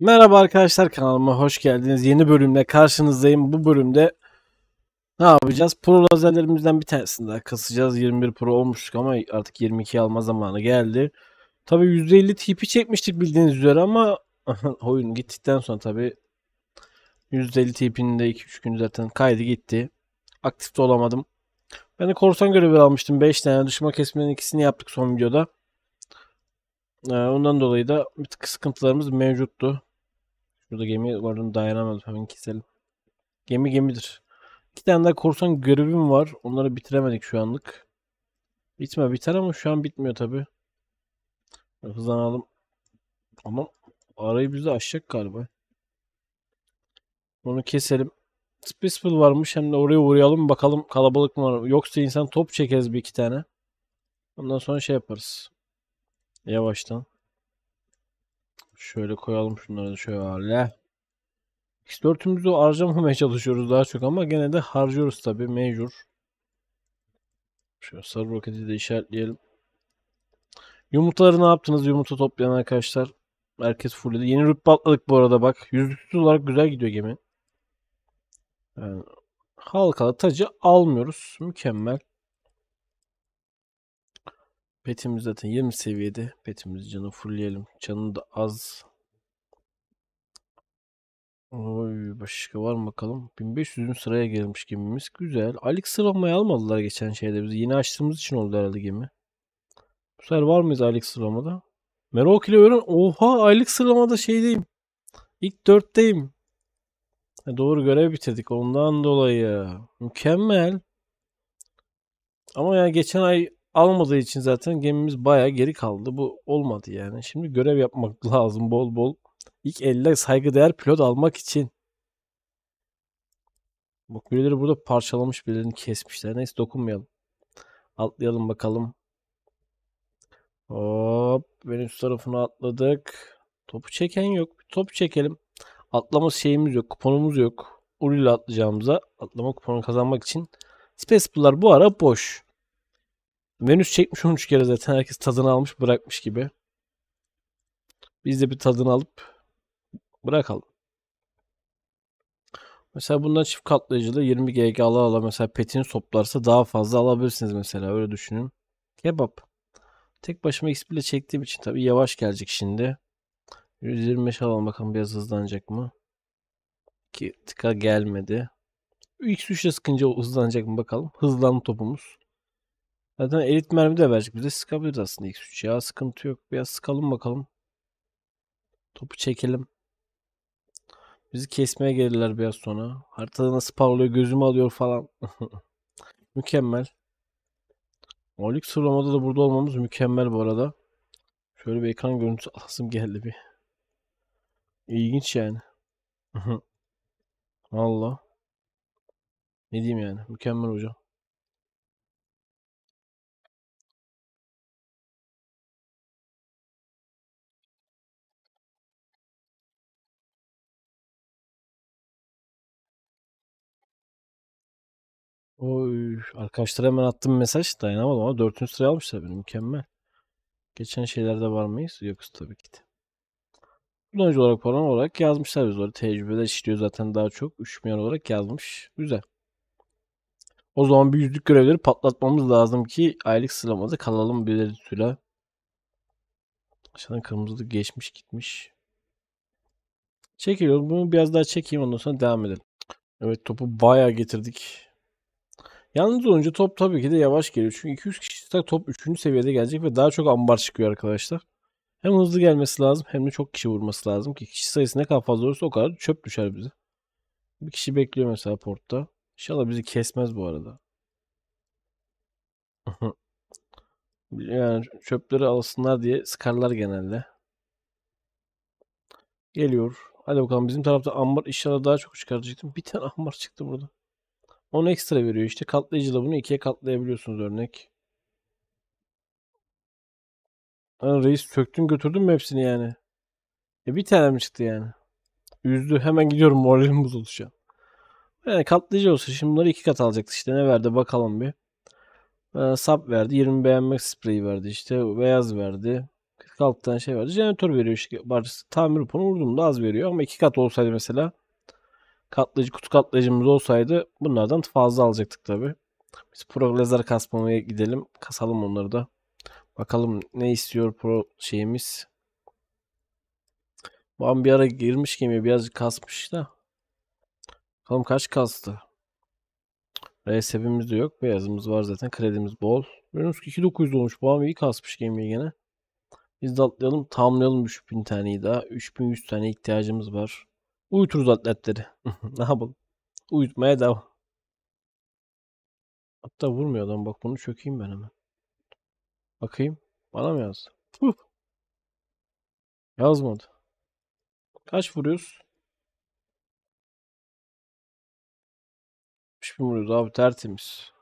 Merhaba arkadaşlar kanalıma hoş geldiniz. Yeni bölümle karşınızdayım. Bu bölümde ne yapacağız? Pro lazerlerimizden bir tanesini daha kısacağız 21 Pro olmuştuk ama artık 22 alma zamanı geldi. Tabi %50 tipi çekmiştik bildiğiniz üzere ama oyun gittikten sonra tabi %50 TP'nin de 2-3 gün zaten kaydı gitti. Aktifte olamadım. Ben de korsan görevi almıştım. 5 tane düşman kesmenin ikisini yaptık son videoda. Ee, ondan dolayı da bir tık sıkıntılarımız mevcuttu. Şurada gemi vardım dayanamadım hemen keselim. Gemi gemidir. İki tane daha korsan görevim var. Onları bitiremedik şu anlık. Bitme biter ama şu an bitmiyor tabi. Hızlanalım. Ama arayı bizi aşacak galiba. Onu keselim. Spaceful varmış. Hem de oraya uğrayalım. Bakalım kalabalık mı var. Yoksa insan top çekeriz bir iki tane. Ondan sonra şey yaparız. Yavaştan. Şöyle koyalım şunları da şöyle. X4'ümüzü harcamamaya çalışıyoruz daha çok ama gene de harcıyoruz tabi mecbur. Şöyle sarı roketi de işaretleyelim. Yumurtaları ne yaptınız yumurta toplayan arkadaşlar? Herkes fullledi. Yeni rütbe atladık bu arada bak. Yüzlüksüz olarak güzel gidiyor gemi. Yani halkalı tacı almıyoruz. Mükemmel. Petimiz zaten 20 seviyede. Petimiz canı fullleyelim. Canı da az. Oy, başka var mı bakalım. 1500'ün sıraya gelmiş gemimiz. Güzel. Alik sıralamayı almadılar geçen şeyde. Biz yeni açtığımız için oldu herhalde gemi. Bu sefer var mıyız aylık sıralamada? Merak ile öğren. Oha aylık sıralamada şeydeyim. İlk dörtteyim. Ha, e, doğru görev bitirdik ondan dolayı. Mükemmel. Ama ya geçen ay almadığı için zaten gemimiz baya geri kaldı. Bu olmadı yani. Şimdi görev yapmak lazım bol bol. İlk 50 saygıdeğer pilot almak için. Bak birileri burada parçalamış birilerini kesmişler. Neyse dokunmayalım. Atlayalım bakalım. Hop. Venüs tarafına atladık. Topu çeken yok. Bir topu çekelim. Atlama şeyimiz yok. Kuponumuz yok. Uri ile atlayacağımıza atlama kuponu kazanmak için. Space bu ara boş. Venüs çekmiş 13 kere zaten. Herkes tadını almış bırakmış gibi. Biz de bir tadını alıp bırakalım. Mesela bundan çift katlayıcılı 20 GG ala ala mesela petini toplarsa daha fazla alabilirsiniz mesela öyle düşünün. Kebap. Tek başıma XP ile çektiğim için tabi yavaş gelecek şimdi. 125 alalım bakalım biraz hızlanacak mı? Ki tıka gelmedi. X3 ile sıkınca hızlanacak mı bakalım. Hızlandı topumuz. Zaten elit mermi de verecek. Bize sıkabiliriz aslında X3 ya. Sıkıntı yok. Biraz sıkalım bakalım. Topu çekelim. Bizi kesmeye gelirler biraz sonra. Haritada nasıl parlıyor gözümü alıyor falan. mükemmel. Maulik sıralamada da burada olmamız mükemmel bu arada. Şöyle bir ekran görüntüsü alasım geldi bir. İlginç yani. Allah. Ne diyeyim yani. Mükemmel hocam. Oy, arkadaşlar hemen attım mesaj dayanamadım ama 4. sıraya almışlar beni mükemmel. Geçen şeylerde var mıyız? Yokuz tabii ki de. Kullanıcı olarak falan olarak yazmışlar biz orada. Tecrübede işliyor zaten daha çok. Üşümeyen olarak yazmış. Güzel. O zaman bir yüzlük görevleri patlatmamız lazım ki aylık sıralamada kalalım belirtisiyle. Aşağıdan kırmızı geçmiş gitmiş. Çekiyoruz. Bunu biraz daha çekeyim ondan sonra devam edelim. Evet topu bayağı getirdik. Yalnız olunca top tabii ki de yavaş geliyor. Çünkü 200 kişilik top 3. seviyede gelecek ve daha çok ambar çıkıyor arkadaşlar. Hem hızlı gelmesi lazım hem de çok kişi vurması lazım ki kişi sayısı ne kadar fazla olursa o kadar çöp düşer bize. Bir kişi bekliyor mesela portta. İnşallah bizi kesmez bu arada. yani çöpleri alsınlar diye sıkarlar genelde. Geliyor. Hadi bakalım bizim tarafta ambar inşallah daha çok çıkaracaktım. Bir tane ambar çıktı burada. 10 ekstra veriyor işte. Katlayıcıyla bunu ikiye katlayabiliyorsunuz örnek. Lan reis söktüm götürdüm mü hepsini yani? E bir tane mi çıktı yani? Üzdü. Hemen gidiyorum moralim bozuldu şu an. Yani katlayıcı olsa şimdi bunları iki kat alacaktı işte. Ne verdi bakalım bir. Ee, sap verdi. 20 beğenmek spreyi verdi işte. Beyaz verdi. 46 tane şey verdi. Jeneratör veriyor işte Tamir kuponu vurdum da az veriyor ama iki kat olsaydı mesela katlayıcı kutu katlayıcımız olsaydı bunlardan fazla alacaktık tabi. Biz pro lazer kasmaya gidelim. Kasalım onları da. Bakalım ne istiyor pro şeyimiz. Ben bir ara girmiş gemiye birazcık kasmış da. Bakalım kaç kastı. RSB'miz de yok. Beyazımız var zaten. Kredimiz bol. Görüyorsunuz ki 2900 olmuş. Bu an iyi kasmış gemiye gene. Biz de atlayalım. Tamamlayalım 3000 taneyi daha. 3100 tane ihtiyacımız var. Uyuturuz atletleri. ne yapalım? Uyutmaya devam. Hatta vurmuyor adam. Bak bunu çökeyim ben hemen. Bakayım. Bana mı yazdı? Puh. Yazmadı. Kaç vuruyoruz? Hiçbir vuruyoruz abi tertemiz.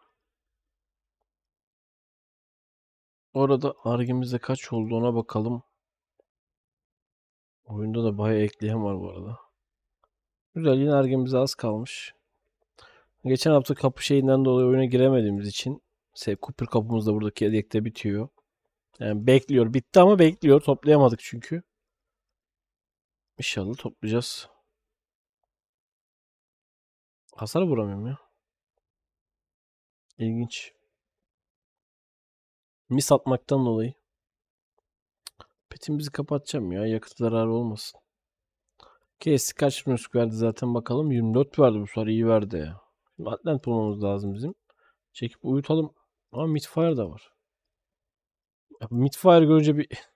Orada argimizde kaç oldu ona bakalım. Oyunda da bayağı ekleyen var bu arada. Güzel yine ergemize az kalmış. Geçen hafta kapı şeyinden dolayı oyuna giremediğimiz için Sev Cooper kapımız da buradaki yedekte bitiyor. Yani bekliyor. Bitti ama bekliyor. Toplayamadık çünkü. İnşallah toplayacağız. Hasar vuramıyorum ya. İlginç. Mis atmaktan dolayı. Petimizi kapatacağım ya. Yakıt zararı olmasın. Kesik kaç müsk verdi zaten bakalım. 24 verdi bu sefer iyi verdi. Şimdi Atlant bulmamız lazım bizim. Çekip uyutalım. Ama Midfire da var. Ya, Midfire görünce bir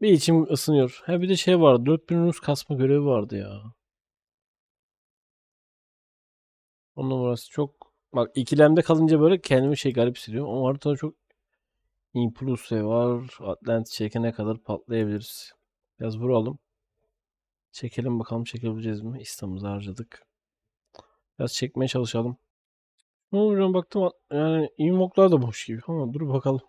bir içim ısınıyor. Ha bir de şey var. 4000 Rus kasma görevi vardı ya. On numarası çok bak ikilemde kalınca böyle kendimi şey garip hissediyorum. Ama haritada çok impulse var. Atlant çekene kadar patlayabiliriz. Biraz vuralım. Çekelim bakalım çekebileceğiz mi? İstamızı harcadık. Biraz çekmeye çalışalım. Ne oluyor baktım yani invoklar da boş gibi ama dur bakalım.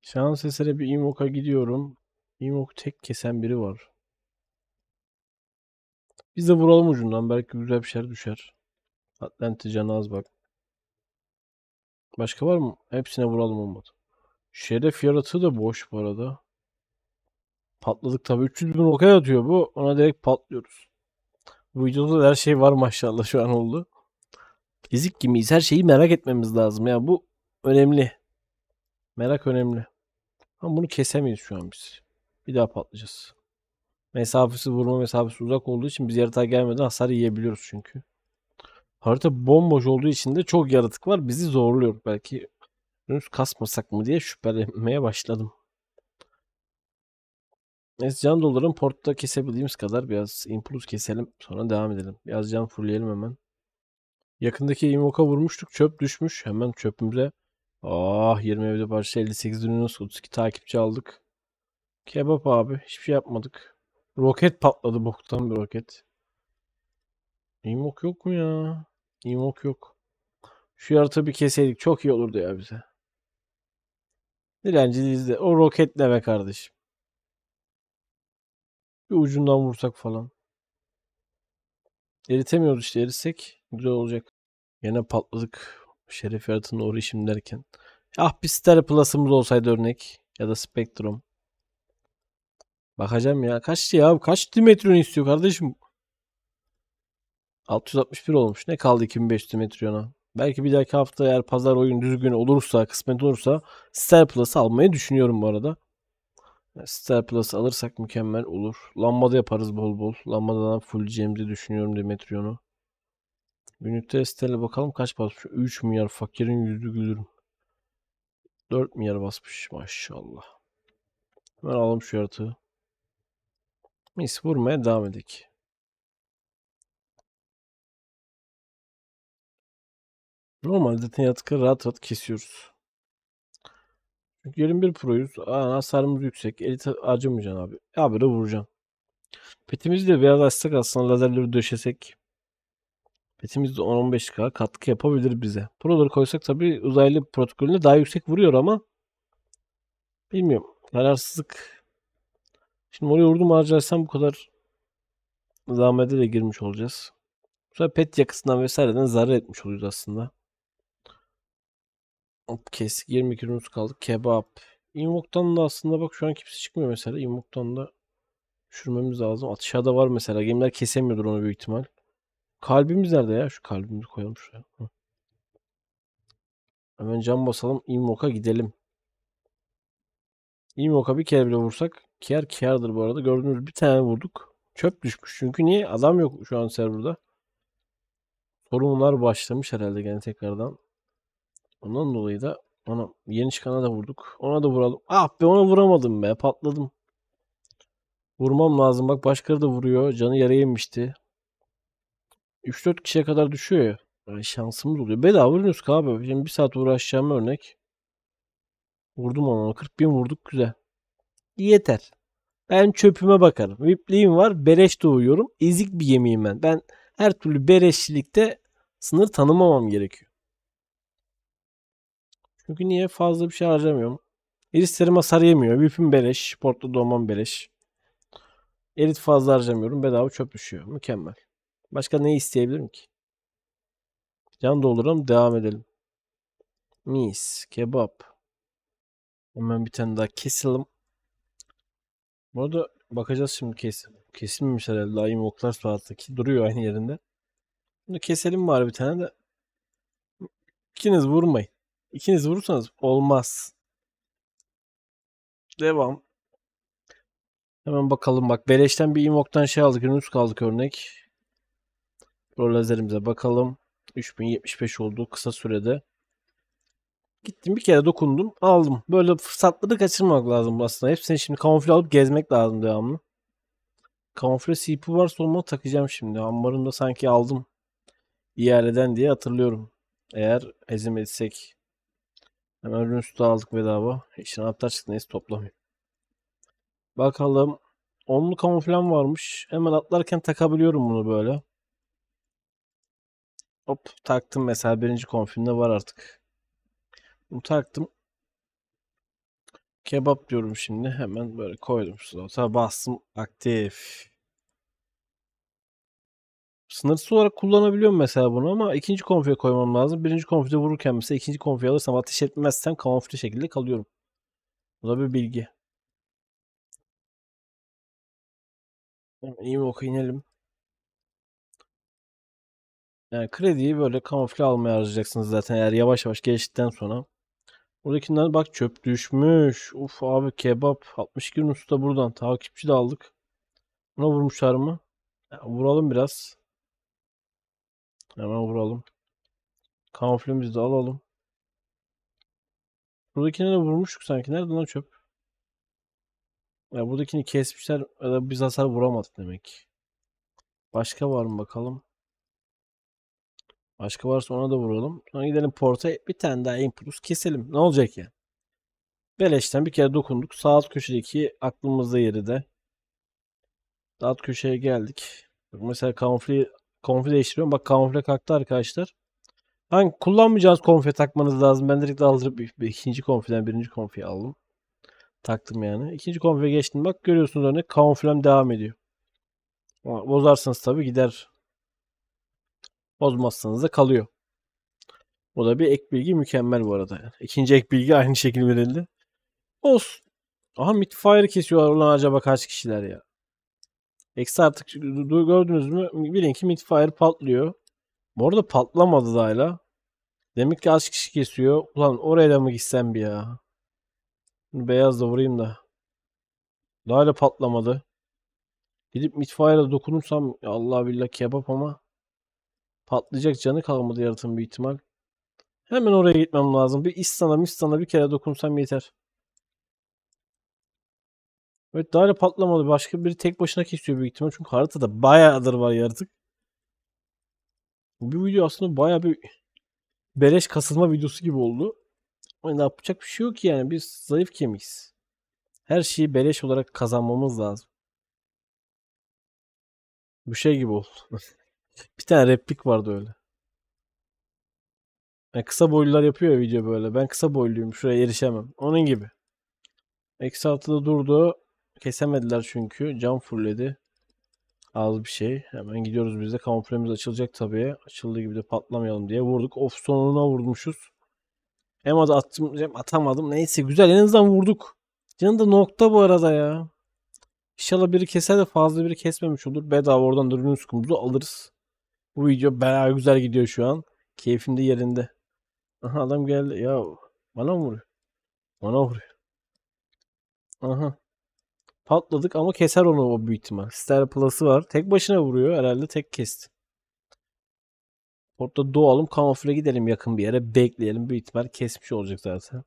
Şans eseri bir invoka gidiyorum. Invok tek kesen biri var. Biz de vuralım ucundan belki güzel bir şeyler düşer. Atlante canı bak. Başka var mı? Hepsine vuralım olmadı. Şeref yaratığı da boş bu arada. Patladık tabii. 300 bin roket atıyor bu. Ona direkt patlıyoruz. Bu videoda her şey var maşallah şu an oldu. Ezik gibiyiz. Her şeyi merak etmemiz lazım. Ya bu önemli. Merak önemli. Ama bunu kesemeyiz şu an biz. Bir daha patlayacağız. Mesafesi vurma mesafesi uzak olduğu için biz yaratığa gelmeden hasar yiyebiliyoruz çünkü. Harita bomboş olduğu için de çok yaratık var. Bizi zorluyor. Belki henüz kasmasak mı diye şüphelenmeye başladım. Neyse can dolarım portta kesebildiğimiz kadar biraz impuls keselim. Sonra devam edelim. Biraz can fullleyelim hemen. Yakındaki invoka vurmuştuk. Çöp düşmüş. Hemen çöpümüze. Ah 20 evde parça 58 dönüyoruz. 32 takipçi aldık. Kebap abi. Hiçbir şey yapmadık. Roket patladı boktan bir roket. İmok yok mu ya? İmok yok. Şu yaratığı bir keseydik çok iyi olurdu ya bize. Dilenciliyiz de. O roketle be kardeşim. Bir ucundan vursak falan. Eritemiyoruz işte erisek güzel olacak. Yine patladık. Şeref yaratığına uğrayışım derken. Ah bir Star Plus'ımız olsaydı örnek. Ya da Spectrum. Bakacağım ya. Kaç ya? Kaç Dimetrion istiyor kardeşim? 661 olmuş. Ne kaldı 2005 Dimetrion'a? Belki bir dahaki hafta eğer pazar oyun düzgün olursa, kısmet olursa Star Plus'ı almayı düşünüyorum bu arada. Star Plus alırsak mükemmel olur. Lambada yaparız bol bol. Full fulleyeceğimizi düşünüyorum Demetrion'u. Günlükte Stell'e bakalım kaç basmış. 3 milyar fakirin yüzü gülürüm. 4 milyar basmış maşallah. Hemen alalım şu yaratığı. Mis vurmaya devam edik. Normalde zaten yaratıkları rahat rahat kesiyoruz. Çünkü 21 Pro'yuz. Aa, hasarımız yüksek. Elit harcamayacaksın abi. Abi de vuracaksın. Petimizi de biraz açsak aslında lazerleri döşesek. Petimiz de 10-15k katkı yapabilir bize. Pro'ları koysak tabi uzaylı protokolünde daha yüksek vuruyor ama bilmiyorum. Kararsızlık. Şimdi oraya vurdum harcarsam bu kadar zahmete de girmiş olacağız. Bu pet yakısından vesaireden zarar etmiş oluyoruz aslında. Kesik 20 kilomuz kaldı. Kebap. Invok'tan da aslında bak şu an kimse çıkmıyor mesela. Invok'tan da düşürmemiz lazım. Atışa da var mesela. Gemiler kesemiyordur onu büyük ihtimal. Kalbimiz nerede ya? Şu kalbimizi koyalım şuraya. Hı. Hemen cam basalım. Invok'a gidelim. Invok'a bir kere bile vursak. Kier kierdir bu arada. Gördüğünüz bir tane vurduk. Çöp düşmüş. Çünkü niye? Adam yok şu an serverda. Sorunlar başlamış herhalde gene tekrardan. Ondan dolayı da ona yeni çıkana da vurduk. Ona da vuralım. Ah be ona vuramadım be. Patladım. Vurmam lazım. Bak başkaları da vuruyor. Canı yere yemişti. 3-4 kişiye kadar düşüyor ya. Yani şansımız oluyor. Bedava vuruyoruz abi. Şimdi bir saat uğraşacağım örnek. Vurdum ona. 40 bin vurduk. Güzel. Yeter. Ben çöpüme bakarım. Vipliğim var. Bereş doğuyorum. Ezik bir gemiyim ben. Ben her türlü bereşçilikte sınır tanımamam gerekiyor. Çünkü niye fazla bir şey harcamıyorum. Irislerim hasar yemiyor. Vip'im beleş. Portlu dolmam beleş. Erit fazla harcamıyorum. Bedava çöp düşüyor. Mükemmel. Başka ne isteyebilirim ki? Can dolduralım. Devam edelim. Mis. Kebap. Hemen bir tane daha keselim. Burada bakacağız şimdi kes. Kesilmemiş herhalde. Daha invoklar saatteki duruyor aynı yerinde. Bunu keselim var bir tane de. İkiniz vurmayın. İkiniz vurursanız olmaz. Devam. Hemen bakalım bak. Beleşten bir imoktan şey aldık. Ünlüs kaldık örnek. Pro bakalım. 3075 oldu kısa sürede. Gittim bir kere dokundum aldım. Böyle fırsatları kaçırmamak lazım aslında. Hepsini şimdi kamufle alıp gezmek lazım devamlı. Kamufle CPU varsa olma takacağım şimdi. Ambarını sanki aldım. İhaleden diye hatırlıyorum. Eğer ezim etsek. Hemen ürün sütü aldık bedava. İçine anahtar çıktı neyse toplamayayım. Bakalım. Onlu kamuflem varmış. Hemen atlarken takabiliyorum bunu böyle. Hop taktım mesela birinci konfimde var artık. Bunu taktım. Kebap diyorum şimdi. Hemen böyle koydum. Slota bastım aktif. Sınırsız olarak kullanabiliyorum mesela bunu ama ikinci konfiye koymam lazım. Birinci konfide vururken mesela ikinci konfiye alırsam ateş etmezsem kamufle şekilde kalıyorum. Bu da bir bilgi. İyi mi oku inelim. Yani krediyi böyle kamufle almaya harcayacaksınız zaten eğer yavaş yavaş geliştikten sonra. Buradakinden bak çöp düşmüş. Uf abi kebap. 62 usta buradan. Takipçi de aldık. Buna vurmuşlar mı? Yani vuralım biraz. Hemen vuralım. Kamuflemizi de alalım. Buradakini de vurmuştuk sanki. Nerede lan çöp? Ya buradakini kesmişler ya da biz hasar vuramadık demek. Başka var mı bakalım? Başka varsa ona da vuralım. Sonra gidelim porta bir tane daha impulse keselim. Ne olacak ya? Yani? Beleşten bir kere dokunduk. Sağ alt köşedeki aklımızda yeri de. Alt köşeye geldik. Mesela kamufle Konfi değiştiriyorum. Bak kamufle kalktı arkadaşlar. Hani kullanmayacağınız konfi takmanız lazım. Ben direkt aldırıp bir, bir ikinci konfiden birinci konfiyi aldım. Taktım yani. İkinci konfiye geçtim. Bak görüyorsunuz örnek kamuflem devam ediyor. Ama bozarsanız tabi gider. Bozmazsanız da kalıyor. Bu da bir ek bilgi mükemmel bu arada. Yani. İkinci ek bilgi aynı şekilde verildi. Olsun. Aha Midfire kesiyorlar. Ulan acaba kaç kişiler ya? Eksi artık gördünüz mü? Bilin ki Midfire patlıyor. Bu arada patlamadı da hala. Demek ki az kişi kesiyor. Ulan oraya da mı gitsem bir ya? Beyaz da vurayım da. Daha patlamadı. Gidip Midfire'a dokunursam Allah billah kebap ama patlayacak canı kalmadı yaratım bir ihtimal. Hemen oraya gitmem lazım. Bir istana mistana bir kere dokunsam yeter. Evet daire patlamalı. Başka biri tek başına kesiyor büyük ihtimal. Çünkü haritada bayağıdır var yaratık. Bu bir video aslında bayağı bir beleş kasılma videosu gibi oldu. Ama ne yapacak bir şey yok ki yani. Biz zayıf kemiğiz. Her şeyi beleş olarak kazanmamız lazım. Bu şey gibi oldu. bir tane replik vardı öyle. Yani kısa boylular yapıyor ya video böyle. Ben kısa boyluyum. Şuraya erişemem. Onun gibi. Eksi altıda durdu. Kesemediler çünkü. Cam fulledi. Az bir şey. Hemen gidiyoruz biz de. Kamuflemiz açılacak tabii. Açıldığı gibi de patlamayalım diye vurduk. Of sonuna vurmuşuz. Hem adı attım, atamadım. Neyse güzel en azından vurduk. Canı da nokta bu arada ya. İnşallah biri keser de fazla biri kesmemiş olur. Bedava oradan ürün skumuzu alırız. Bu video bayağı güzel gidiyor şu an. Keyfim de yerinde. Aha adam geldi. Ya bana mı vuruyor? Bana vuruyor. Aha. Patladık ama keser onu o büyük ihtimal. Star Plus'ı var. Tek başına vuruyor. Herhalde tek kesti. Orada doğalım kamufle gidelim yakın bir yere. Bekleyelim. Büyük ihtimal kesmiş olacak zaten.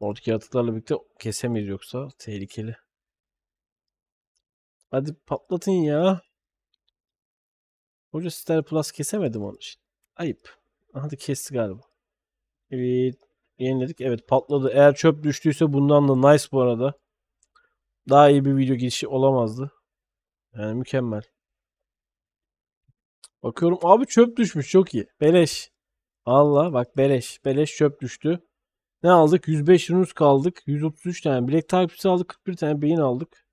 Oradaki yaratıklarla birlikte kesemeyiz yoksa. Tehlikeli. Hadi patlatın ya. Hoca Star Plus kesemedim onun için. Ayıp. Hadi kesti galiba. Evet. Yeniledik. Evet patladı. Eğer çöp düştüyse bundan da nice bu arada. Daha iyi bir video girişi olamazdı. Yani mükemmel. Bakıyorum abi çöp düşmüş çok iyi. Beleş. Allah bak beleş. Beleş çöp düştü. Ne aldık? 105 runus kaldık. 133 tane bilek takipçisi aldık. 41 tane beyin aldık.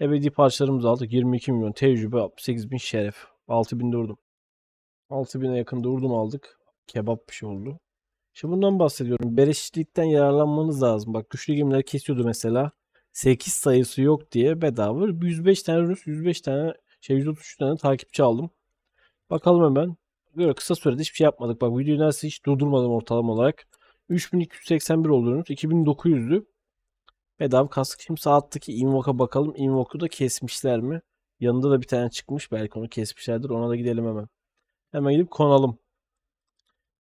Ebedi parçalarımızı aldık. 22 milyon tecrübe 68 bin şeref. 6 bin durdum. 6 bine yakın durdum aldık. Kebap bir şey oldu. Şimdi bundan bahsediyorum. Beleşçilikten yararlanmanız lazım. Bak güçlü gemiler kesiyordu mesela. 8 sayısı yok diye bedava 105 tane Rus, 105 tane şey 133 tane takipçi aldım. Bakalım hemen. Böyle kısa sürede hiçbir şey yapmadık. Bak videoyu neredeyse hiç durdurmadım ortalama olarak. 3281 oluyoruz. 2900'dü. Bedava kastık. Şimdi saatteki invoka bakalım. Invoke'u da kesmişler mi? Yanında da bir tane çıkmış. Belki onu kesmişlerdir. Ona da gidelim hemen. Hemen gidip konalım.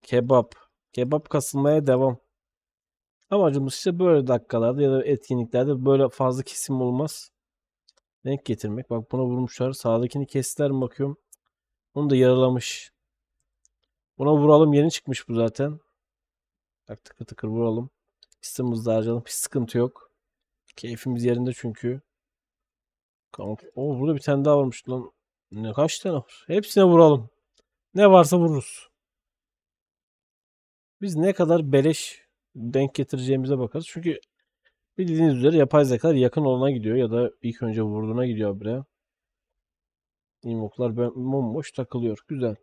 Kebap. Kebap kasılmaya devam. Amacımız işte böyle dakikalarda ya da etkinliklerde böyle fazla kesim olmaz. Renk getirmek. Bak buna vurmuşlar. Sağdakini kestiler mi bakıyorum. Onu da yaralamış. Buna vuralım yeni çıkmış bu zaten. Bak tıkır tıkır vuralım. Pistimizi de harcayalım. Hiç sıkıntı yok. Keyfimiz yerinde çünkü. O burada bir tane daha varmış lan. Ne kaç tane var? Hepsine vuralım. Ne varsa vururuz. Biz ne kadar beleş denk getireceğimize bakarız. Çünkü bildiğiniz üzere yapay zekalar yakın olana gidiyor ya da ilk önce vurduğuna gidiyor buraya. Invoklar bomboş takılıyor. Güzel.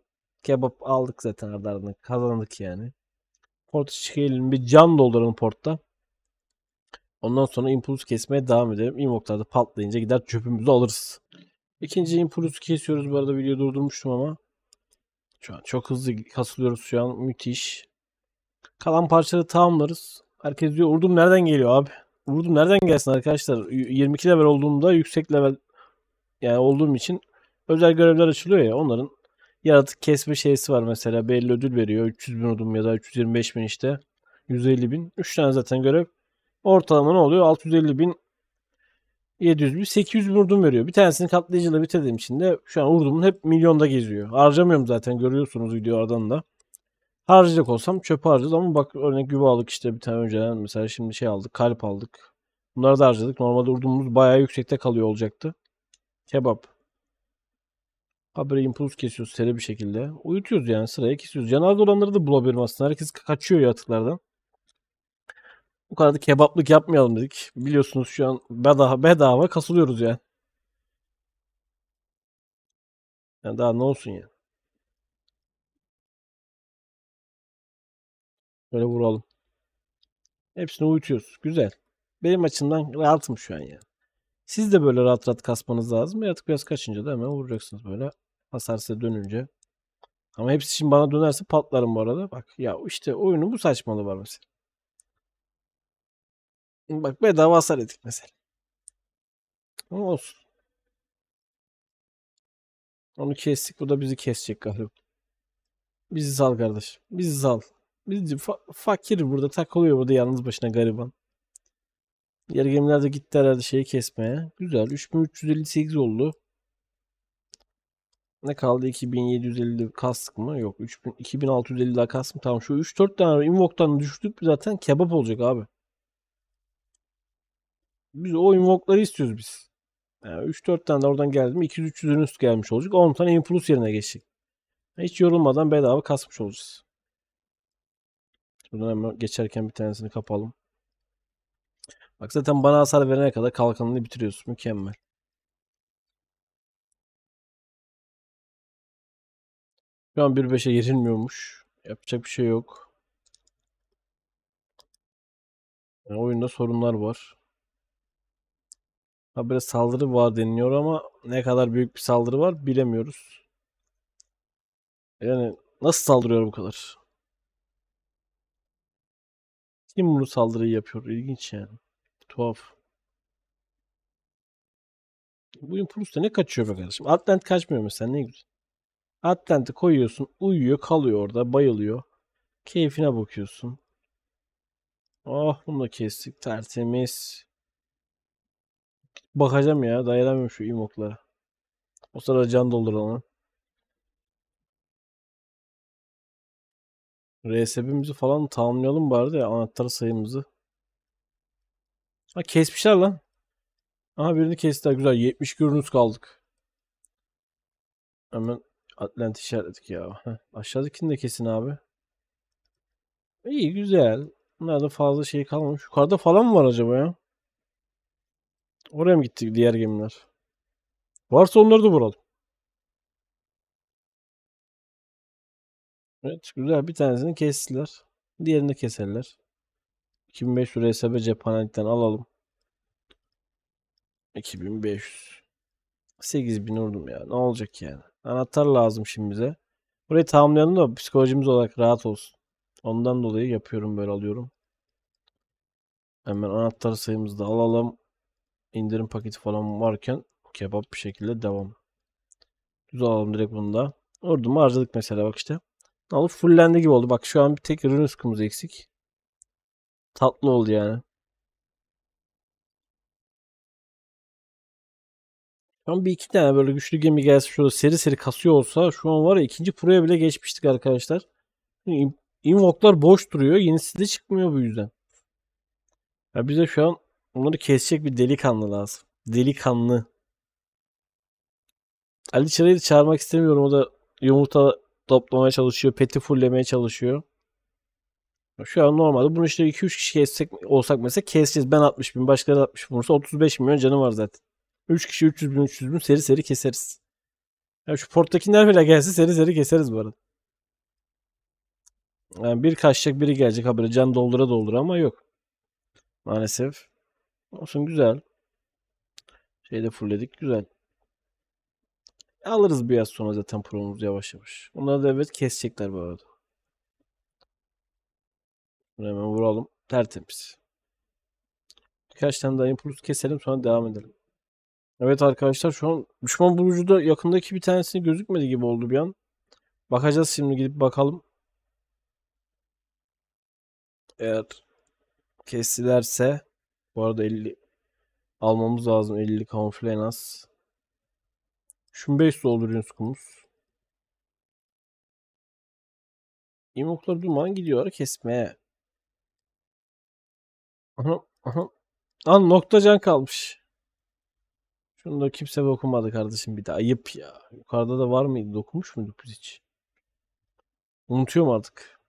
Kebap aldık zaten ardarında. Kazandık yani. Port çıkayım bir can dolduralım portta. Ondan sonra impuls kesmeye devam edelim. Invoklar da patlayınca gider çöpümüzü alırız. İkinci impuls kesiyoruz. Bu arada video durdurmuştum ama. Şu an çok hızlı kasılıyoruz şu an. Müthiş. Kalan parçaları tamamlarız. Herkes diyor Urdum nereden geliyor abi? Urdum nereden gelsin arkadaşlar? 22 level olduğumda yüksek level yani olduğum için özel görevler açılıyor ya onların yaratık kesme şeysi var mesela belli ödül veriyor 300 bin odun ya da 325 bin işte 150 bin 3 tane zaten görev ortalama ne oluyor 650 bin 700 bin 800 bin odun veriyor bir tanesini katlayıcıyla bitirdiğim için de şu an urdumun hep milyonda geziyor harcamıyorum zaten görüyorsunuz videolardan da Harcayacak olsam çöpe harcadım ama bak örnek güve aldık işte bir tane önceden mesela şimdi şey aldık kalp aldık. Bunları da harcadık. Normalde ordumuz bayağı yüksekte kalıyor olacaktı. Kebap. Habire impuls kesiyoruz seri bir şekilde. Uyutuyoruz yani sıraya kesiyoruz. Canavar olanları da bulabilirim aslında. Herkes kaçıyor yatıklardan. Bu kadar da kebaplık yapmayalım dedik. Biliyorsunuz şu an bedava, bedava kasılıyoruz yani. yani daha ne olsun ya. Yani. Böyle vuralım. Hepsini uyutuyoruz. Güzel. Benim açımdan rahatım şu an yani. Siz de böyle rahat rahat kasmanız lazım. Yaratık biraz kaçınca da hemen vuracaksınız böyle. Hasar size dönünce. Ama hepsi şimdi bana dönerse patlarım bu arada. Bak ya işte oyunun bu saçmalığı var mesela. Bak bedava hasar ettik mesela. Ama olsun. Onu kestik. Bu da bizi kesecek galiba. Bizi sal kardeşim. Bizi sal. Bizim fa fakir burada takılıyor burada yalnız başına gariban. Diğer gemilerde gitti herhalde şeyi kesmeye. Güzel. 3358 oldu. Ne kaldı? 2750 kastık mı? Yok. 3000, 2650 daha kastım. Tamam şu 3-4 tane invoktan düştük zaten kebap olacak abi. Biz o invokları istiyoruz biz. Yani 3-4 tane de oradan geldi mi 200-300'ün üst gelmiş olacak. 10 tane influence yerine geçecek. Hiç yorulmadan bedava kasmış olacağız. Buradan hemen geçerken bir tanesini kapalım. Bak zaten bana hasar verene kadar kalkanını bitiriyorsun. Mükemmel. Şu an 1.5'e yerilmiyormuş. Yapacak bir şey yok. Yani oyunda sorunlar var. Habire saldırı var deniliyor ama ne kadar büyük bir saldırı var bilemiyoruz. Yani nasıl saldırıyor bu kadar? Kim bunu saldırı yapıyor? İlginç yani. Tuhaf. Bu Impulse'da ne kaçıyor be kardeşim? Atlant kaçmıyor mesela ne güzel. Atlant'ı koyuyorsun uyuyor kalıyor orada bayılıyor. Keyfine bakıyorsun. Oh bunu da kestik tertemiz. Bakacağım ya dayanamıyorum şu imoklara. O sırada can dolduralım. RSB'mizi falan tamamlayalım bari de anahtar sayımızı. Ha kesmişler lan. Aha birini kestiler güzel. 70 görünüz kaldık. Hemen Atlant işaretledik ya. Heh. Aşağıdakini de kesin abi. İyi güzel. Bunlarda fazla şey kalmamış. Yukarıda falan mı var acaba ya? Oraya mı gittik diğer gemiler? Varsa onları da vuralım. Evet güzel bir tanesini kestiler. Diğerini keserler. 2500 hesabı cephanelikten alalım. 2500. 8000 vurdum ya. Ne olacak yani? Anahtar lazım şimdi bize. Burayı tamamlayalım da psikolojimiz olarak rahat olsun. Ondan dolayı yapıyorum böyle alıyorum. Hemen anahtar sayımızı da alalım. İndirim paketi falan varken kebap bir şekilde devam. Düz alalım direkt bunu da. Ordumu harcadık mesela bak işte. Ne Fullendi gibi oldu. Bak şu an bir tek ürün uskumuz eksik. Tatlı oldu yani. Şu an bir iki tane böyle güçlü gemi gelse şurada seri seri kasıyor olsa şu an var ya ikinci proya bile geçmiştik arkadaşlar. Invoklar boş duruyor. Yenisi de çıkmıyor bu yüzden. Ya bize şu an onları kesecek bir delikanlı lazım. Delikanlı. Ali Çıra'yı çağırmak istemiyorum. O da yumurta toplamaya çalışıyor. Peti fulllemeye çalışıyor. Şu an normalde bunu işte 2-3 kişi kessek olsak mesela keseceğiz. Ben 60 bin, başkaları 60 bin olursa 35 milyon canı var zaten. 3 kişi 300 bin, 300 bin seri seri keseriz. Yani şu porttakiler bile gelse seri seri keseriz bu arada. Yani bir kaçacak biri gelecek haberi. Can doldura doldura ama yok. Maalesef. Olsun güzel. Şeyi de fullledik. Güzel. Alırız biraz sonra zaten promuzu yavaş yavaş. Bunları da evet kesecekler bu arada. Bunu hemen vuralım. Tertemiz. Birkaç tane daha impuls keselim sonra devam edelim. Evet arkadaşlar şu an düşman bulucuda yakındaki bir tanesini gözükmedi gibi oldu bir an. Bakacağız şimdi gidip bakalım. Eğer kestilerse bu arada 50 almamız lazım 50 kamufle en az. Şunu 5 olur Yunskumuz. İmoklar duman gidiyor kesmeye. Aha, aha. Lan nokta can kalmış. Şunu da kimse dokunmadı kardeşim bir de ayıp ya. Yukarıda da var mıydı? Dokunmuş muyduk biz hiç? Unutuyorum artık.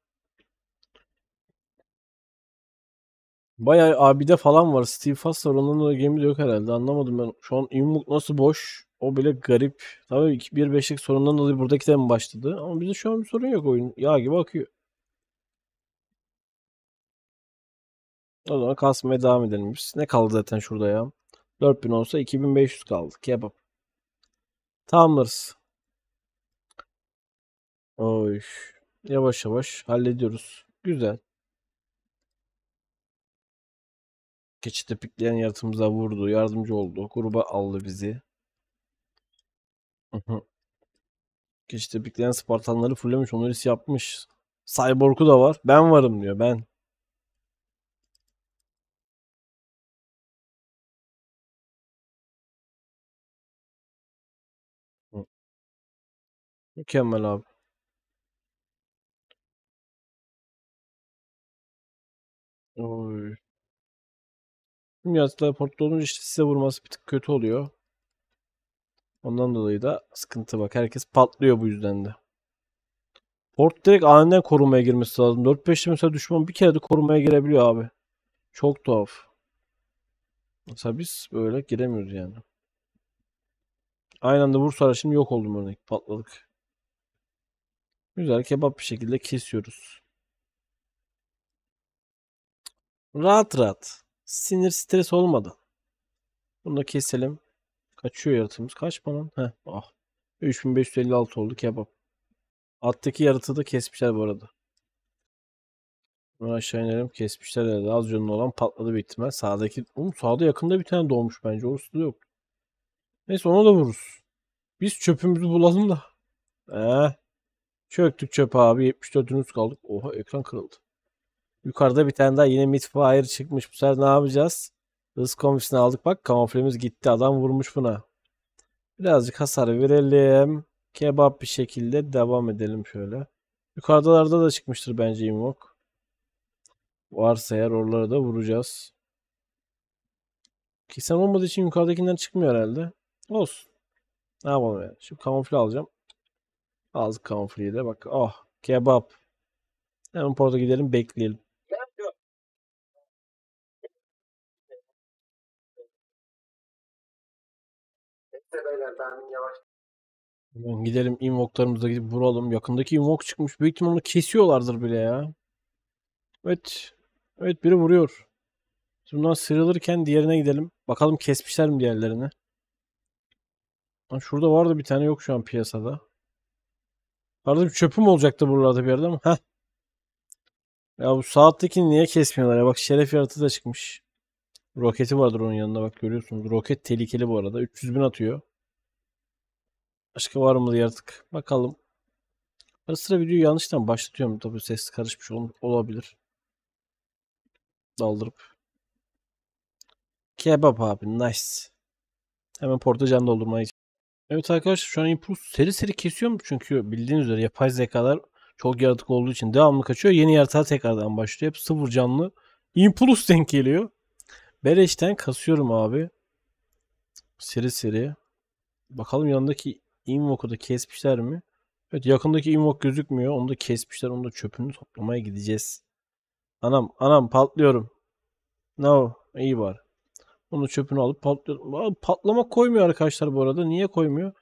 Bayağı abide falan var. Steve Foster ondan da gemi de yok herhalde. Anlamadım ben. Şu an Inmuk nasıl boş? O bile garip. Tabii bir beşlik sorundan dolayı buradaki de mi başladı? Ama bizde şu an bir sorun yok oyun. Yağ gibi akıyor. O zaman kasmaya devam edelim biz. Ne kaldı zaten şurada ya? 4000 olsa 2500 kaldı. Kebap. Tamamlarız. Oy. Yavaş yavaş hallediyoruz. Güzel. Keçi pikleyen yaratımıza vurdu. Yardımcı oldu. Gruba aldı bizi. Hı hı. İşte bekleyen Spartanları fullemiş. Honoris yapmış. Cyborg'u da var. Ben varım diyor. Ben. Hı. Mükemmel abi. Oy. Şimdi teleportlu olunca işte size vurması bir tık kötü oluyor. Ondan dolayı da sıkıntı bak. Herkes patlıyor bu yüzden de. Port direkt aniden korumaya girmesi lazım. 4-5'te mesela düşman bir kere de korumaya girebiliyor abi. Çok tuhaf. Mesela biz böyle giremiyoruz yani. Aynı anda vursalar şimdi yok oldum örnek. Patladık. Güzel kebap bir şekilde kesiyoruz. Rahat rahat. Sinir stres olmadan. Bunu da keselim. Kaçıyor yaratığımız. Kaç puan? Heh, ah. 3556 oldu kebap. Attaki yaratığı da kesmişler bu arada. Bunu aşağı inelim. Kesmişler herhalde. Az canlı olan patladı büyük ihtimal. Sağdaki... Oğlum sağda yakında bir tane doğmuş bence. Orası da yok. Neyse ona da vururuz. Biz çöpümüzü bulalım da. Eee. Eh. Çöktük çöpe abi. 74'ünüz kaldık. Oha ekran kırıldı. Yukarıda bir tane daha yine Midfire çıkmış. Bu sefer ne yapacağız? Hız komisini aldık bak kamuflemiz gitti adam vurmuş buna. Birazcık hasar verelim. Kebap bir şekilde devam edelim şöyle. Yukarıdalarda da çıkmıştır bence imok. Varsa eğer oralara da vuracağız. Kesen olmadığı için yukarıdakinden çıkmıyor herhalde. Olsun. Ne yapalım ya? Şimdi kamufle alacağım. Aldık kamufleyi de bak. Oh kebap. Hemen porta gidelim bekleyelim. Mermin yavaş. Hemen gidelim invoklarımıza gidip vuralım. Yakındaki invok çıkmış. Büyük ihtimalle kesiyorlardır bile ya. Evet. Evet biri vuruyor. bundan sıyrılırken diğerine gidelim. Bakalım kesmişler mi diğerlerini. Lan şurada vardı bir tane yok şu an piyasada. Arada bir çöpüm olacaktı buralarda bir yerde ama. Heh. Ya bu saattekini niye kesmiyorlar ya? Bak şeref yaratı da çıkmış. Roketi vardır onun yanında bak görüyorsunuz. Roket tehlikeli bu arada. 300 bin atıyor. Başka var mı diye Bakalım. Ara sıra videoyu yanlıştan başlatıyorum. Tabi ses karışmış olabilir. Daldırıp. Kebap abi. Nice. Hemen portacan doldurmayı. Evet arkadaşlar şu an impuls seri seri kesiyorum çünkü bildiğiniz üzere yapay zekalar çok yaratık olduğu için devamlı kaçıyor. Yeni yaratığa tekrardan başlıyor. Hep sıfır canlı. Impuls denk geliyor. Bereç'ten kasıyorum abi. Seri seri. Bakalım yanındaki Invok'u da kesmişler mi? Evet yakındaki Invok gözükmüyor. Onu da kesmişler. Onu da çöpünü toplamaya gideceğiz. Anam anam patlıyorum. Ne No İyi var. Onu çöpünü alıp patlıyorum. patlama koymuyor arkadaşlar bu arada. Niye koymuyor?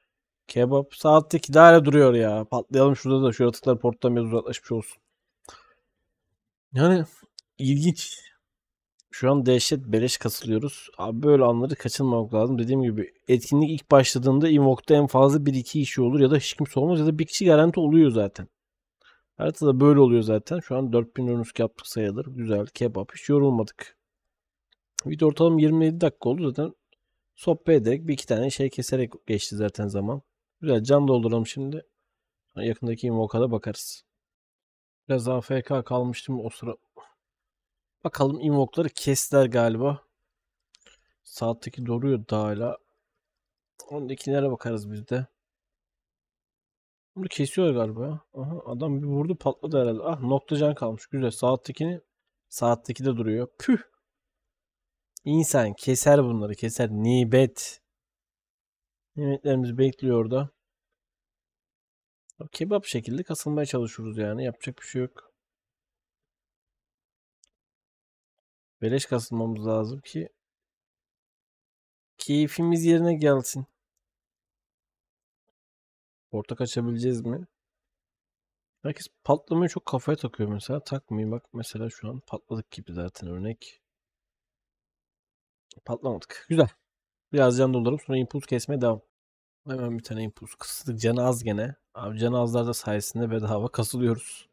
Kebap saatteki daire duruyor ya. Patlayalım şurada da şu yaratıklar porttan biraz uzaklaşmış olsun. Yani ilginç. Şu an dehşet beleş kasılıyoruz. Abi böyle anları kaçınmamak lazım. Dediğim gibi etkinlik ilk başladığında Invok'ta en fazla 1-2 kişi olur ya da hiç kimse olmaz ya da bir kişi garanti oluyor zaten. Haritada böyle oluyor zaten. Şu an 4000 önüsk yaptık sayılır. Güzel kebap hiç yorulmadık. Video ortalama 27 dakika oldu zaten. Sohbet ederek bir iki tane şey keserek geçti zaten zaman. Güzel can dolduralım şimdi. Yakındaki invokada bakarız. Biraz AFK kalmıştım o sıra Bakalım invokları kestiler galiba. Saatteki doruyor daha. hala. Ondakilere bakarız biz de. Bunu kesiyor galiba. Aha, adam bir vurdu patladı herhalde. Ah nokta can kalmış. Güzel. Saattekini saatteki de duruyor. Püh. İnsan keser bunları keser. Nibet. Nimetlerimiz bekliyor orada. Kebap şekilde kasılmaya çalışıyoruz yani. Yapacak bir şey yok. Beleş kasılmamız lazım ki keyfimiz yerine gelsin. Ortak açabileceğiz mi? Herkes patlamayı çok kafaya takıyor mesela. Takmayayım bak mesela şu an patladık gibi zaten örnek. Patlamadık. Güzel. Biraz can dolduralım sonra impuls kesmeye devam. Hemen bir tane impuls. Kısıtlık canı az gene. Abi canı azlar da sayesinde bedava kasılıyoruz.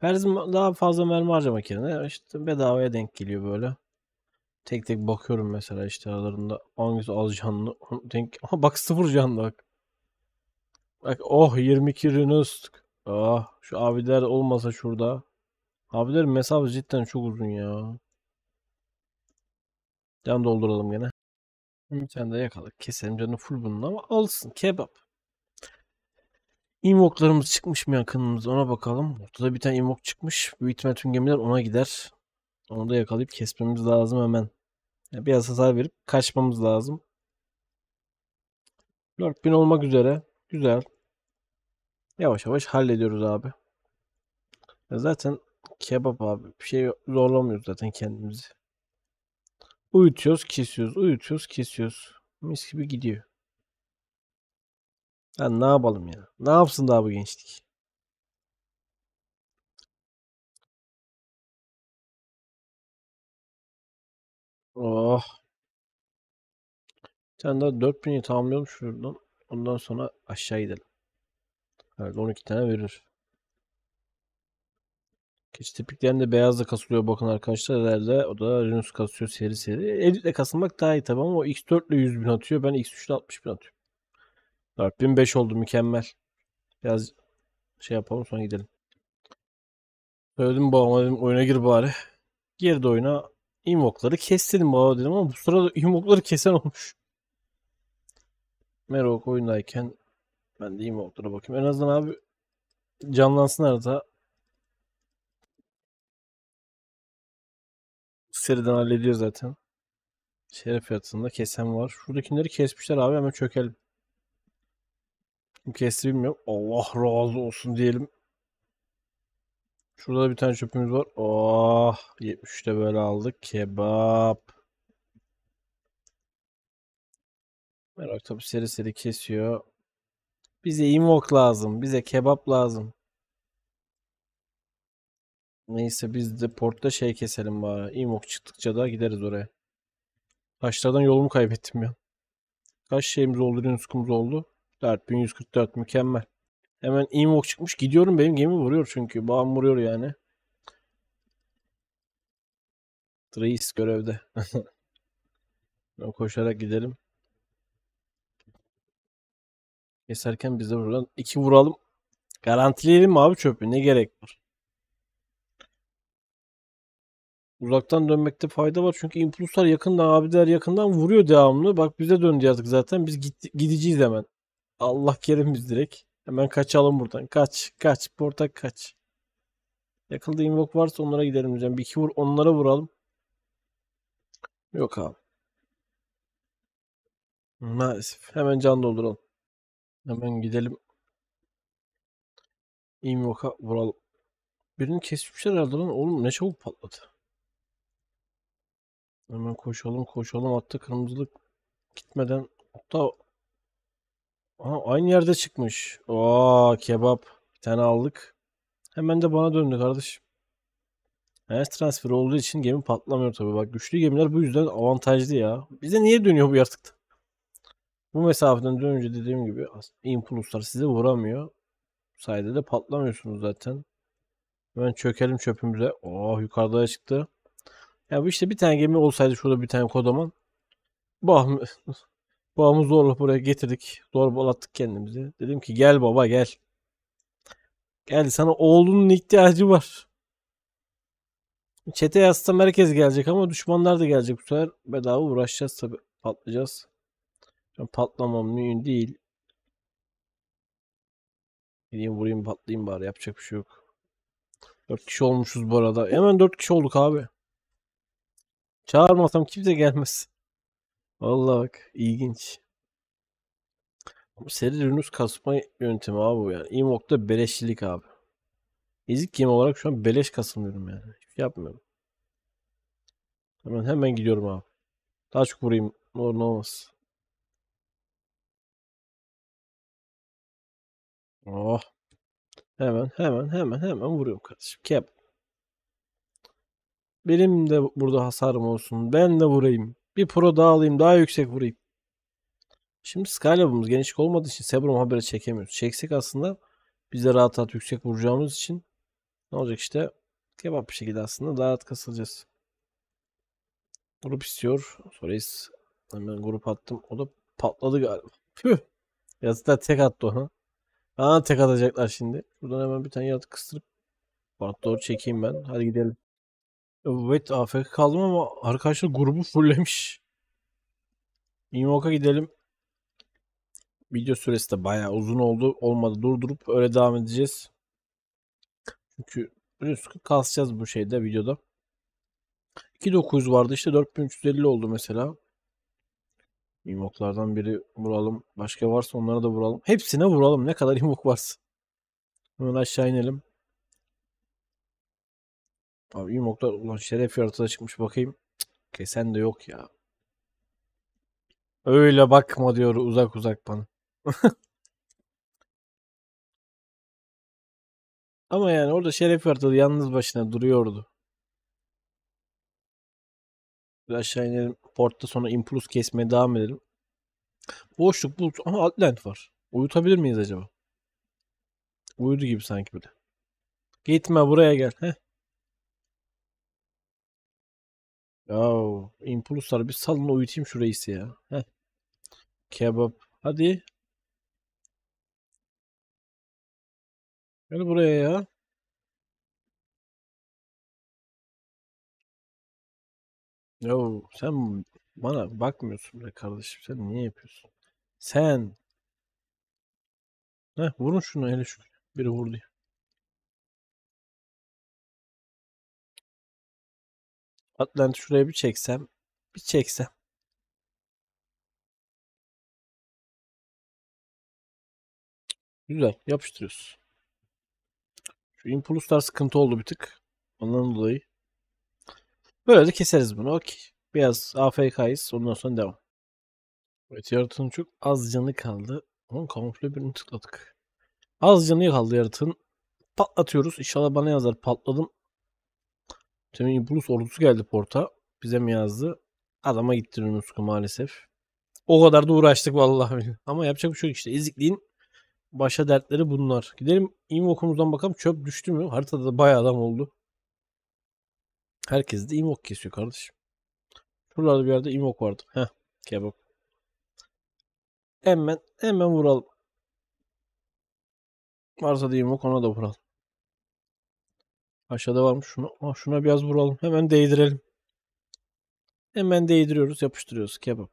Her daha fazla mermi harcamak yerine işte bedavaya denk geliyor böyle. Tek tek bakıyorum mesela işte aralarında hangisi az canlı denk. Aha bak sıfır canlı bak. Bak oh 22 Rünost. Ah şu abiler olmasa şurada. Abiler mesafe cidden çok uzun ya. Can dolduralım gene. Bir tane de yakaladık. Keselim canı full bunun ama alsın kebap. Invoklarımız çıkmış mı yakınımız? ona bakalım. Ortada bir tane invok çıkmış. Büyük ihtimal tüm gemiler ona gider. Onu da yakalayıp kesmemiz lazım hemen. Yani biraz hasar verip kaçmamız lazım. 4000 olmak üzere. Güzel. Yavaş yavaş hallediyoruz abi. Ya zaten kebap abi. Bir şey zorlamıyoruz zaten kendimizi. Uyutuyoruz, kesiyoruz. Uyutuyoruz, kesiyoruz. Mis gibi gidiyor. Ben ne yapalım ya? Ne yapsın daha bu gençlik? Oh. Sen daha 4000'i tamamlayalım şuradan. Ondan sonra aşağı gidelim. Evet 12 tane verir. Keçi tipiklerinde beyazla kasılıyor bakın arkadaşlar. Herhalde o da Renus kasıyor seri seri. Elit'le kasılmak daha iyi tabi ama o X4 ile 100 bin atıyor. Ben X3 ile 60 bin atıyorum. 4005 oldu mükemmel. Biraz şey yapalım sonra gidelim. Söyledim babama dedim oyuna gir bari. Girdi oyuna. Invokları kestin baba dedim ama bu sırada invokları kesen olmuş. Merok oyundayken ben de invoklara bakayım. En azından abi canlansın arada. Seriden hallediyor zaten. Şeref yatında kesen var. Şuradakileri kesmişler abi hemen çökelim kim kesti bilmiyorum. Allah razı olsun diyelim. Şurada bir tane çöpümüz var. Oh 73'te böyle aldık. Kebap. Merak tabi seri seri kesiyor. Bize imok lazım. Bize kebap lazım. Neyse biz de portta şey keselim bari. İmok çıktıkça da gideriz oraya. Taşlardan yolumu kaybettim ya. Kaç şeyimiz oldu, rünskumuz oldu. 4144 mükemmel. Hemen invok çıkmış. Gidiyorum benim gemi vuruyor çünkü. Bağım vuruyor yani. Reis görevde. Koşarak gidelim. Keserken bize vuran. iki vuralım. Garantileyelim mi abi çöpü? Ne gerek var? Uzaktan dönmekte fayda var. Çünkü impulslar yakından, abiler yakından vuruyor devamlı. Bak bize döndü yazık zaten. Biz git, gideceğiz hemen. Allah kerimiz direkt. Hemen kaçalım buradan. Kaç. Kaç. Porta kaç. Yakıldı invok varsa onlara gidelim hocam. Bir iki vur onlara vuralım. Yok abi. Maalesef. Hemen can dolduralım. Hemen gidelim. Invoke'a vuralım. Birini kesmişler herhalde lan. Oğlum ne çabuk patladı. Hemen koşalım koşalım. Hatta kırmızılık gitmeden hatta Aha, aynı yerde çıkmış. Oo kebap. Bir tane aldık. Hemen de bana döndü kardeşim. Enerji transferi olduğu için gemi patlamıyor tabi. Bak güçlü gemiler bu yüzden avantajlı ya. Bize niye dönüyor bu yaratıkta? Bu mesafeden dönünce dediğim gibi impulslar size vuramıyor. Bu sayede de patlamıyorsunuz zaten. Hemen çökelim çöpümüze. Oh yukarıda çıktı. Ya bu işte bir tane gemi olsaydı şurada bir tane kodaman. Bah Babamı zorla buraya getirdik. Zorbalattık kendimizi. Dedim ki gel baba gel. Gel sana oğlunun ihtiyacı var. Çete yazsam merkez gelecek ama düşmanlar da gelecek bu sefer. Bedava uğraşacağız tabi. Patlayacağız. Ben patlamam mühim değil. Gideyim vurayım patlayayım bari yapacak bir şey yok. 4 kişi olmuşuz bu arada. Hemen 4 kişi olduk abi. Çağırmasam kimse gelmez. Vallahi bak ilginç. seri Runus kasma yöntemi abi bu yani. İmokta beleşçilik abi. Ezik game olarak şu an beleş kasılıyorum yani. Hiçbir şey yapmıyorum. Hemen hemen gidiyorum abi. Daha çok vurayım. Ne olur ne olmaz. Oh. Hemen hemen hemen hemen vuruyorum kardeşim. Kep. Benim de burada hasarım olsun. Ben de vurayım. Bir pro daha alayım. Daha yüksek vurayım. Şimdi Skylab'ımız genişlik olmadığı için Sebrum habere çekemiyoruz. Çeksek aslında biz de rahat rahat yüksek vuracağımız için ne olacak işte kebap bir şekilde aslında daha rahat kasılacağız. Grup istiyor. Soreis hemen grup attım. O da patladı galiba. Püh. Yazıklar tek attı ona. Bana tek atacaklar şimdi. Buradan hemen bir tane yaratık kıstırıp Bak doğru çekeyim ben. Hadi gidelim. Evet AFK kaldım ama arkadaşlar grubu fulllemiş. Invoke'a gidelim. Video süresi de bayağı uzun oldu. Olmadı durdurup öyle devam edeceğiz. Çünkü biliyorsunuz kasacağız bu şeyde videoda. 2900 vardı işte 4350 oldu mesela. Invoklardan biri vuralım. Başka varsa onlara da vuralım. Hepsine vuralım. Ne kadar invok varsa. Hemen aşağı inelim. Abi iyi nokta. Ulan şeref yaratıda çıkmış bakayım. Cık, sen de yok ya. Öyle bakma diyor uzak uzak bana. Ama yani orada şeref yaratıda yalnız başına duruyordu. Bir aşağı inelim. Portta sonra impuls kesmeye devam edelim. Boşluk bulut. Ama Atlant var. Uyutabilir miyiz acaba? Uyudu gibi sanki bir de. Gitme buraya gel. Heh. Ya impulslar bir salın uyutayım şu reisi ya. Heh. Kebap. Hadi. Gel buraya ya. Ya sen bana bakmıyorsun bile kardeşim. Sen niye yapıyorsun? Sen. Heh, vurun şunu hele şükür. Biri vurdu ya. Atlant şuraya bir çeksem. Bir çeksem. Güzel. Yapıştırıyoruz. Şu impulslar sıkıntı oldu bir tık. Ondan dolayı. Böyle de keseriz bunu. Okey. Biraz AFK'yiz. Ondan sonra devam. Evet yaratığın çok az canı kaldı. Onun kamufle birini tıkladık. Az canı kaldı yaratığın. Patlatıyoruz. İnşallah bana yazar patladım. Temin Bulus ordusu geldi porta. Bize mi yazdı? Adama gitti Nunusku maalesef. O kadar da uğraştık vallahi. Ama yapacak bir şey yok işte. Ezikliğin başa dertleri bunlar. Gidelim invokumuzdan bakalım çöp düştü mü? Haritada da bayağı adam oldu. Herkes de invok kesiyor kardeşim. Şuralarda bir yerde invok vardı. Heh kebap. Hemen hemen vuralım. Varsa da invok ona da vuralım. Aşağıda varmış. Şuna, ah, şuna biraz vuralım. Hemen değdirelim. Hemen değdiriyoruz. Yapıştırıyoruz. Kebap.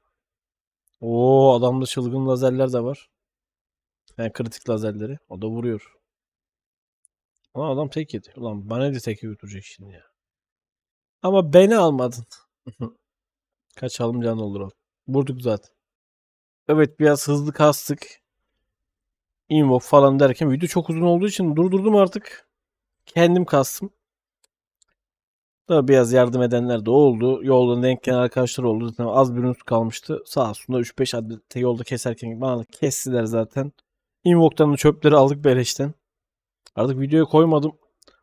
Oo adamda çılgın lazerler de var. Yani kritik lazerleri. O da vuruyor. Ulan adam tek yedi. Ulan bana de teki götürecek şimdi ya. Ama beni almadın. Kaçalım can olur oğlum. Vurduk zaten. Evet biraz hızlı kastık. Invoke falan derken video çok uzun olduğu için durdurdum artık. Kendim kastım. Tabi biraz yardım edenler de oldu. Yolda denk gelen arkadaşlar oldu. Zaten az bir ürünüz kalmıştı. Sağ olsun 3-5 adet yolda keserken bana kestiler zaten. Invok'tan da çöpleri aldık beleşten. Artık videoya koymadım.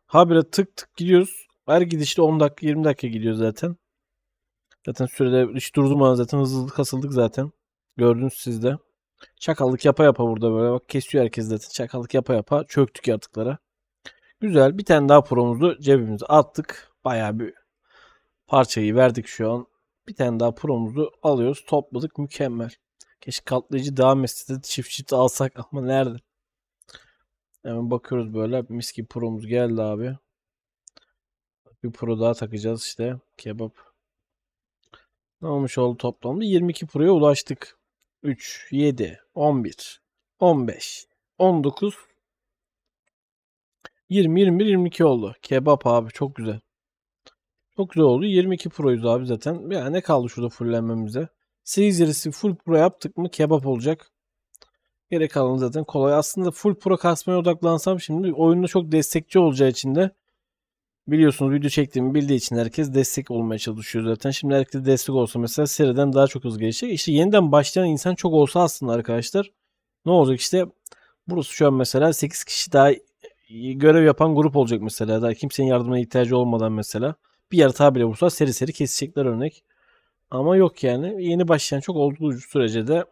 Habire tık tık gidiyoruz. Her gidişte 10 dakika 20 dakika gidiyor zaten. Zaten sürede hiç durdurmadan zaten hızlı kasıldık zaten. Gördünüz siz de. Çakallık yapa yapa burada böyle. Bak kesiyor herkes zaten. Çakallık yapa yapa çöktük yaratıklara. Güzel. Bir tane daha promuzu cebimize attık. Bayağı bir parçayı verdik şu an. Bir tane daha promuzu alıyoruz. Topladık. Mükemmel. Keşke katlayıcı daha etse de çift çift alsak ama nerede? Hemen bakıyoruz böyle. Mis gibi promuz geldi abi. Bir pro daha takacağız işte. Kebap. Ne olmuş oldu toplamda? 22 proya ulaştık. 3, 7, 11, 15, 19, 20, 21, 22 oldu. Kebap abi çok güzel. Çok güzel oldu. 22 Pro'yuz abi zaten. Yani ne kaldı şurada fullenmemize? Caesar'ı full Pro yaptık mı kebap olacak. Geri kalanı zaten kolay. Aslında full Pro kasmaya odaklansam şimdi oyunda çok destekçi olacağı için de biliyorsunuz video çektiğimi bildiği için herkes destek olmaya çalışıyor zaten. Şimdi herkes destek olsa mesela seriden daha çok hızlı gelişecek. İşte yeniden başlayan insan çok olsa aslında arkadaşlar ne olacak işte burası şu an mesela 8 kişi daha görev yapan grup olacak mesela. Daha kimsenin yardımına ihtiyacı olmadan mesela. Bir yaratığa bile vursa seri seri kesecekler örnek. Ama yok yani. Yeni başlayan çok olduğu sürece de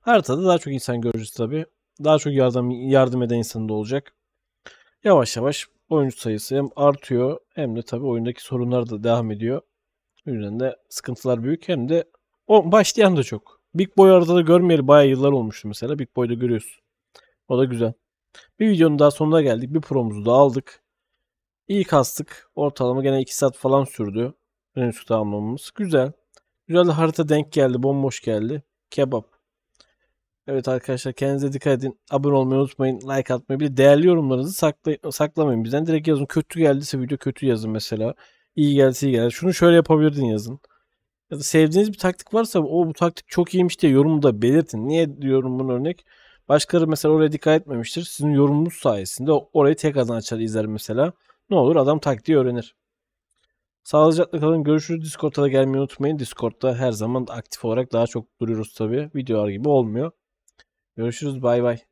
haritada daha çok insan göreceğiz tabi. Daha çok yardım, yardım eden insan da olacak. Yavaş yavaş oyuncu sayısı hem artıyor hem de tabi oyundaki sorunlar da devam ediyor. O yüzden de sıkıntılar büyük hem de o başlayan da çok. Big Boy arada da görmeyeli bayağı yıllar olmuştu mesela. Big Boy'da görüyorsun. O da güzel. Bir videonun daha sonuna geldik. Bir promuzu da aldık. İyi kastık. Ortalama gene 2 saat falan sürdü. Renüsü tamamlamamız. Güzel. Güzel harita denk geldi. Bomboş geldi. Kebap. Evet arkadaşlar kendinize dikkat edin. Abone olmayı unutmayın. Like atmayı. Bir de değerli yorumlarınızı sakla saklamayın. Bizden direkt yazın. Kötü geldiyse video kötü yazın mesela. İyi gelse iyi geldi. Şunu şöyle yapabilirdin yazın. Ya da sevdiğiniz bir taktik varsa o bu taktik çok iyiymiş diye yorumda belirtin. Niye diyorum bunu örnek? Başkaları mesela oraya dikkat etmemiştir. Sizin yorumunuz sayesinde orayı tek azan açar izler mesela. Ne olur adam taktiği öğrenir. Sağlıcakla kalın. Görüşürüz. Discord'a da gelmeyi unutmayın. Discord'da her zaman aktif olarak daha çok duruyoruz tabii. Videolar gibi olmuyor. Görüşürüz. Bay bay.